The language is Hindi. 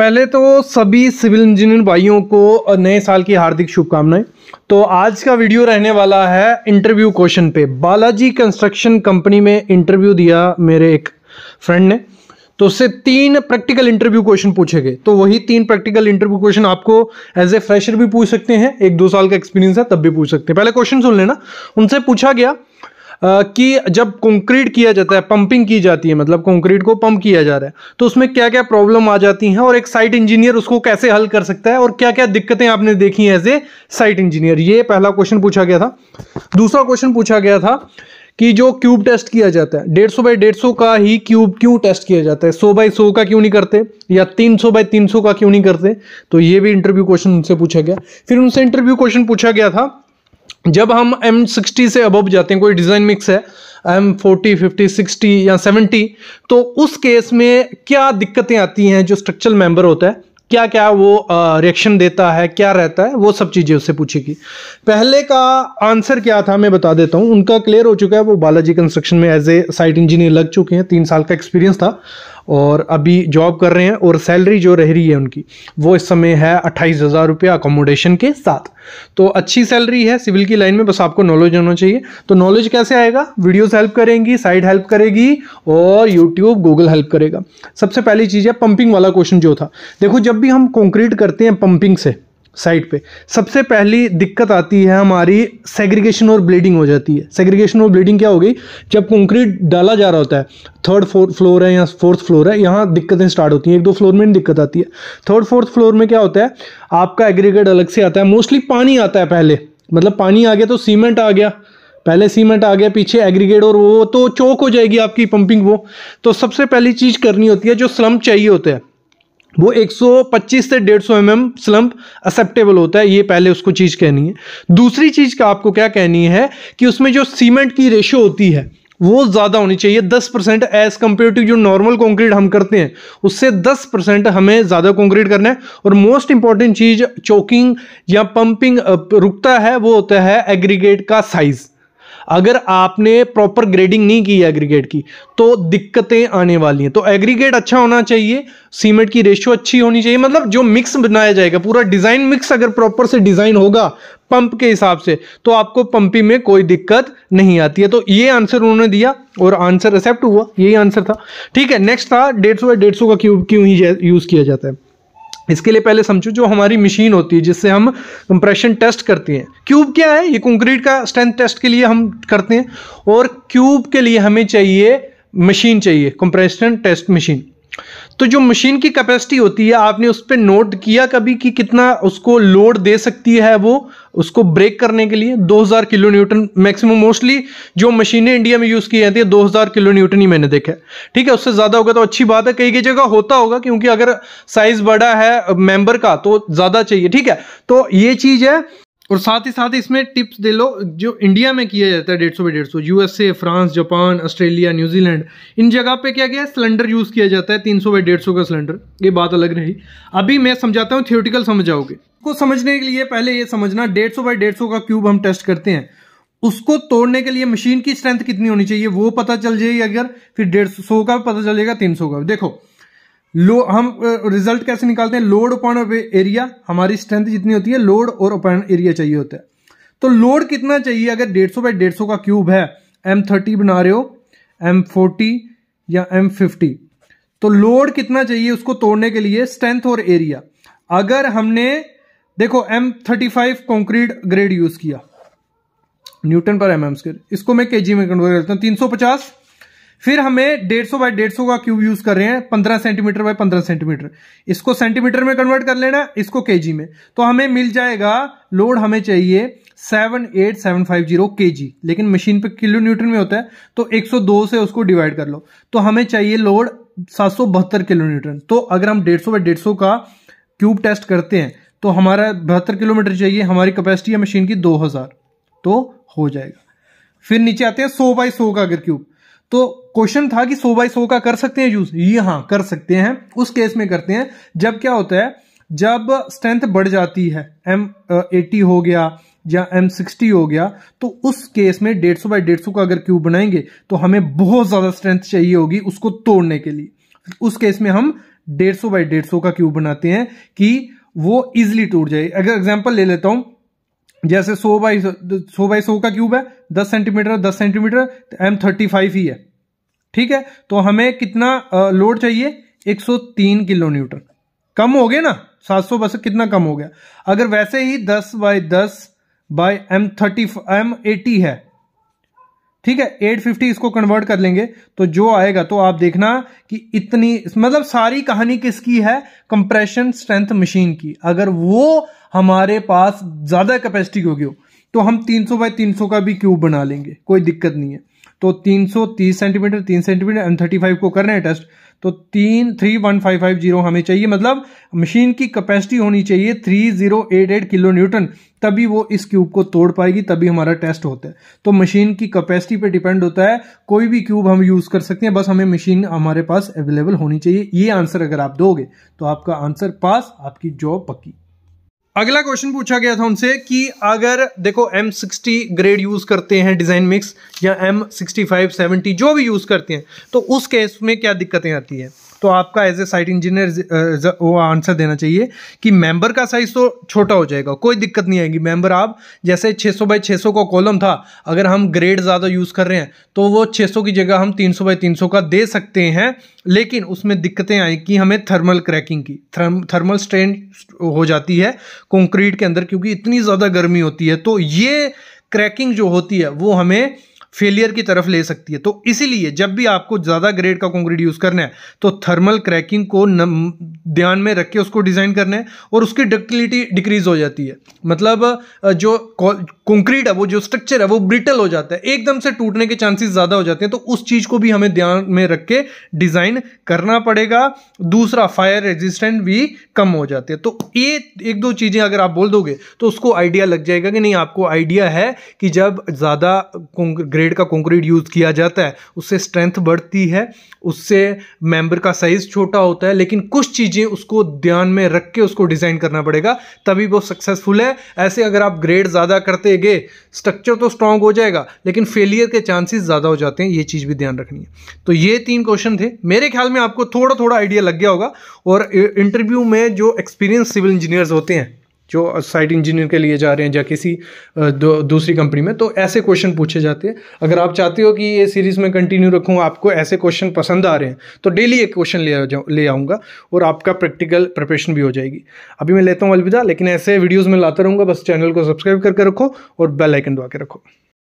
पहले तो सभी सिविल इंजीनियर भाइयों को नए साल की हार्दिक शुभकामनाएं तो आज का वीडियो रहने वाला है इंटरव्यू क्वेश्चन पे बालाजी कंस्ट्रक्शन कंपनी में इंटरव्यू दिया मेरे एक फ्रेंड ने तो उससे तीन प्रैक्टिकल इंटरव्यू क्वेश्चन पूछे गए तो वही तीन प्रैक्टिकल इंटरव्यू क्वेश्चन आपको एज ए फ्रेशर भी पूछ सकते हैं एक दो साल का एक्सपीरियंस है तब भी पूछ सकते हैं पहले क्वेश्चन सुन लेना उनसे पूछा गया कि जब कंक्रीट किया जाता है पंपिंग की जाती है मतलब कंक्रीट को पंप किया जा रहा है तो उसमें क्या क्या प्रॉब्लम आ जाती हैं और एक साइट इंजीनियर उसको कैसे हल कर सकता है और क्या क्या दिक्कतें आपने देखी हैं एज ए साइट इंजीनियर ये पहला क्वेश्चन पूछा गया था दूसरा क्वेश्चन पूछा गया था कि जो क्यूब टेस्ट किया जाता है डेढ़ सौ बाई डेढ़ सौ का ही क्यूब क्यों टेस्ट किया जाता है सौ बाई सौ का क्यों नहीं करते या तीन सौ बाई तीन सौ का क्यों नहीं करते तो ये भी इंटरव्यू क्वेश्चन उनसे पूछा गया फिर उनसे इंटरव्यू क्वेश्चन पूछा गया था जब हम एम सिक्सटी से अबव जाते हैं कोई डिज़ाइन मिक्स है एम फोर्टी फिफ्टी सिक्सटी या सेवेंटी तो उस केस में क्या दिक्कतें आती हैं जो स्ट्रक्चरल मेंबर होता है क्या क्या वो रिएक्शन देता है क्या रहता है वो सब चीज़ें उससे पूछेगी पहले का आंसर क्या था मैं बता देता हूँ उनका क्लियर हो चुका है वो बालाजी कंस्ट्रक्शन में एज ए साइट इंजीनियर लग चुके हैं तीन साल का एक्सपीरियंस था और अभी जॉब कर रहे हैं और सैलरी जो रह रही है उनकी वो इस समय है अट्ठाईस हज़ार रुपये अकोमोडेशन के साथ तो अच्छी सैलरी है सिविल की लाइन में बस आपको नॉलेज होना चाहिए तो नॉलेज कैसे आएगा वीडियोस हेल्प करेंगी साइट हेल्प करेगी और यूट्यूब गूगल हेल्प करेगा सबसे पहली चीज़ है पंपिंग वाला क्वेश्चन जो था देखो जब भी हम कॉन्क्रीट करते हैं पंपिंग से साइड पे सबसे पहली दिक्कत आती है हमारी सेग्रीगेशन और ब्लीडिंग हो जाती है सेग्रीगेशन और ब्लीडिंग क्या हो गई जब कंक्रीट डाला जा रहा होता है थर्ड फोर्थ फ्लोर है या फोर्थ फ्लोर है यहाँ दिक्कतें स्टार्ट होती हैं एक दो फ्लोर में दिक्कत आती है थर्ड फोर्थ फ्लोर में क्या होता है आपका एग्रीगेट अलग से आता है मोस्टली पानी आता है पहले मतलब पानी आ गया तो सीमेंट आ गया पहले सीमेंट आ गया पीछे एग्रीगेट और वो तो चौक हो जाएगी आपकी पंपिंग वो तो सबसे पहली चीज़ करनी होती है जो स्लम चाहिए होते हैं वो 125 से 150 सौ mm स्लम्प एक्सेप्टेबल होता है ये पहले उसको चीज़ कहनी है दूसरी चीज़ का आपको क्या कहनी है कि उसमें जो सीमेंट की रेशियो होती है वो ज़्यादा होनी चाहिए 10 परसेंट एज कम्पेयर टू जो नॉर्मल कंक्रीट हम करते हैं उससे 10 परसेंट हमें ज़्यादा कंक्रीट करना है और मोस्ट इंपॉर्टेंट चीज़ चोकिंग या पंपिंग रुकता है वो होता है एग्रीगेट का साइज़ अगर आपने प्रॉपर ग्रेडिंग नहीं की एग्रीगेट की तो दिक्कतें आने वाली हैं तो एग्रीगेट अच्छा होना चाहिए सीमेंट की रेशियो अच्छी होनी चाहिए मतलब जो मिक्स बनाया जाएगा पूरा डिज़ाइन मिक्स अगर प्रॉपर से डिज़ाइन होगा पंप के हिसाब से तो आपको पंपी में कोई दिक्कत नहीं आती है तो ये आंसर उन्होंने दिया और आंसर एक्सेप्ट हुआ यही आंसर था ठीक है नेक्स्ट था डेढ़ सौ डेढ़ सौ का क्यों क्यों ही यूज़ किया जाता है इसके लिए पहले समझो जो हमारी मशीन होती है जिससे हम कंप्रेशन टेस्ट करते हैं क्यूब क्या है ये कंक्रीट का स्ट्रेंथ टेस्ट के लिए हम करते हैं और क्यूब के लिए हमें चाहिए मशीन चाहिए कंप्रेशन टेस्ट मशीन तो जो मशीन की कैपेसिटी होती है आपने उस पर नोट किया कभी कि कितना उसको लोड दे सकती है वो उसको ब्रेक करने के लिए 2000 किलो न्यूटन मैक्सिमम मोस्टली जो मशीनें इंडिया में यूज़ की जाती है 2000 किलो न्यूटन ही मैंने देखा है ठीक है उससे ज़्यादा होगा तो अच्छी बात है कई कई जगह होता होगा क्योंकि अगर साइज़ बड़ा है मेंबर का तो ज़्यादा चाहिए ठीक है तो ये चीज़ है और साथ ही साथ इसमें टिप्स दे लो जो इंडिया में किया जाता है डेढ़ सौ बाई डेढ़ सौ USA France Japan Australia New Zealand इन जगह पे क्या गया सिलेंडर यूज़ किया जाता है तीन सौ बाई डेढ़ सौ का सिलेंडर ये बात अलग रही अभी मैं समझाता हूँ थियोटिकल समझाओगे को समझने के लिए पहले ये समझना डेढ़ सौ बाई डेढ़ सौ का क्यूब हम टेस्ट करते हैं उसको तोड़ने के लिए मशीन की स्ट्रेंथ कितनी होनी चाहिए वो पता चल जाएगी अगर फिर डेढ़ सौ का पता चलेगा तीन सौ का देखो लो हम रिजल्ट कैसे निकालते हैं लोड अपॉन एरिया हमारी स्ट्रेंथ जितनी होती है लोड और अपॉन एरिया चाहिए होता है तो लोड कितना चाहिए अगर डेढ़ सौ बाई डेढ़ सौ का क्यूब है एम थर्टी बना रहे हो एम फोर्टी या एम फिफ्टी तो लोड कितना चाहिए उसको तोड़ने के लिए स्ट्रेंथ और एरिया अगर हमने देखो M thirty five concrete grade use किया न्यूटन पर एम mm एम इसको मैं के जी में कन्वर्ट करता हूं तीन सौ पचास फिर हमें 150 बाय सौ का क्यूब यूज कर रहे हैं 15 सेंटीमीटर बाय 15 सेंटीमीटर इसको सेंटीमीटर में कन्वर्ट कर लेना इसको केजी में तो हमें मिल जाएगा लोड हमें चाहिए 78750 केजी लेकिन मशीन पे किलो न्यूटन में होता है तो 102 से उसको डिवाइड कर लो तो हमें चाहिए लोड सात किलो न्यूटन तो अगर हम सौ बाय सौ का क्यूब टेस्ट करते हैं तो हमारा बहत्तर किलोमीटर चाहिए हमारी कैपेसिटी है मशीन की 2000 तो हो जाएगा फिर नीचे आते हैं 100 बाई 100 का अगर क्यूब तो क्वेश्चन था कि सो बाई सो का कर सकते हैं यूज ये हाँ कर सकते हैं उस केस में करते हैं जब क्या होता है जब स्ट्रेंथ बढ़ जाती है एम एटी हो गया या एम सिक्सटी हो गया तो उस केस में डेढ़ सौ बाई डेढ़ सौ का अगर क्यूब बनाएंगे तो हमें बहुत ज्यादा स्ट्रेंथ चाहिए होगी उसको तोड़ने के लिए उस केस में हम डेढ़ सौ बाई डेढ़ सौ का क्यूब बनाते हैं कि वो इजिली टूट जाए अगर एग्जाम्पल ले लेता हूं जैसे सो बाई सो बाई सो का क्यूब है दस सेंटीमीटर दस सेंटीमीटर तो एम थर्टी फाइव ही है ठीक है तो हमें कितना लोड चाहिए 103 किलो न्यूटन कम हो गया ना 700 बस कितना कम हो गया अगर वैसे ही 10 by 10 by M thirty M eighty है ठीक है 850 इसको कन्वर्ट कर लेंगे तो जो आएगा तो आप देखना कि इतनी मतलब सारी कहानी किसकी है कंप्रेशन स्ट्रेंथ मशीन की अगर वो हमारे पास ज़्यादा कैपेसिटी होगी हो तो हम 300 तीन सौ का भी क्यूब बना लेंगे कोई दिक्कत नहीं है तो 330 centimetre 3 centimetre M thirty five को कर रहे हैं टेस्ट तो तीन three one five five zero हमें चाहिए मतलब मशीन की कैपेसिटी होनी चाहिए three zero eight eight kilo newton तभी वो इस क्यूब को तोड़ पाएगी तभी हमारा टेस्ट होता है तो मशीन की कैपेसिटी पे डिपेंड होता है कोई भी क्यूब हम यूज कर सकते हैं बस हमें मशीन हमारे पास अवेलेबल होनी चाहिए ये आंसर अगर आप दोगे तो आपका आंसर पास आपकी जॉब पक्की अगला क्वेश्चन पूछा गया था उनसे कि अगर देखो M60 ग्रेड यूज़ करते हैं डिज़ाइन मिक्स या M6570 जो भी यूज़ करते हैं तो उस केस में क्या दिक्कतें आती है तो आपका एज ए साइट इंजीनियर वो आंसर देना चाहिए कि मेंबर का साइज तो छोटा हो जाएगा कोई दिक्कत नहीं आएगी मेंबर आप जैसे 600 बाई छः का कॉलम था अगर हम ग्रेड ज़्यादा यूज़ कर रहे हैं तो वो 600 की जगह हम 300 बाई तीन का दे सकते हैं लेकिन उसमें दिक्कतें आई कि हमें थर्मल क्रैकिंग की थर्म थर्मल स्ट्रेन हो जाती है कंक्रीट के अंदर क्योंकि इतनी ज़्यादा गर्मी होती है तो ये क्रैकिंग जो होती है वो हमें फेलियर की तरफ ले सकती है तो इसीलिए जब भी आपको ज़्यादा ग्रेड का कंक्रीट यूज़ करना है तो थर्मल क्रैकिंग को ध्यान में रख के उसको डिज़ाइन करना है और उसकी डक्टिलिटी डिक्रीज हो जाती है मतलब जो कंक्रीट है वो जो स्ट्रक्चर है वो ब्रिटल हो जाता है एकदम से टूटने के चांसेस ज़्यादा हो जाते हैं तो उस चीज़ को भी हमें ध्यान में रख के डिज़ाइन करना पड़ेगा दूसरा फायर रेजिस्टेंट भी कम हो जाते हैं तो ये एक दो चीज़ें अगर आप बोल दोगे तो उसको आइडिया लग जाएगा कि नहीं आपको आइडिया है कि जब ज़्यादा ग्रेड का कंक्रीट यूज़ किया जाता है उससे स्ट्रेंथ बढ़ती है उससे मेंबर का साइज़ छोटा होता है लेकिन कुछ चीज़ें उसको ध्यान में रख के उसको डिज़ाइन करना पड़ेगा तभी वो सक्सेसफुल है ऐसे अगर आप ग्रेड ज़्यादा करते गए स्ट्रक्चर तो स्ट्रांग हो जाएगा लेकिन फेलियर के चांसेस ज़्यादा हो जाते हैं ये चीज़ भी ध्यान रखनी है तो ये तीन क्वेश्चन थे मेरे ख्याल में आपको थोड़ा थोड़ा आइडिया लग गया होगा और इंटरव्यू में जो एक्सपीरियंस सिविल इंजीनियर्स होते हैं जो साइट इंजीनियर के लिए जा रहे हैं या किसी दूसरी कंपनी में तो ऐसे क्वेश्चन पूछे जाते हैं अगर आप चाहते हो कि ये सीरीज़ में कंटिन्यू रखूँ आपको ऐसे क्वेश्चन पसंद आ रहे हैं तो डेली एक क्वेश्चन ले जाऊँ ले आऊँगा और आपका प्रैक्टिकल प्रिपरेशन भी हो जाएगी अभी मैं लेता हूँ अलविदा लेकिन ऐसे वीडियोज़ में लाता रहूँगा बस चैनल को सब्सक्राइब करके रखो और बेलाइकन दवा के रखो